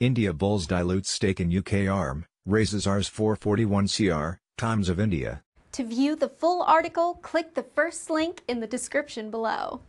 India Bulls dilutes stake in UK ARM, raises Rs 441 CR, Times of India. To view the full article, click the first link in the description below.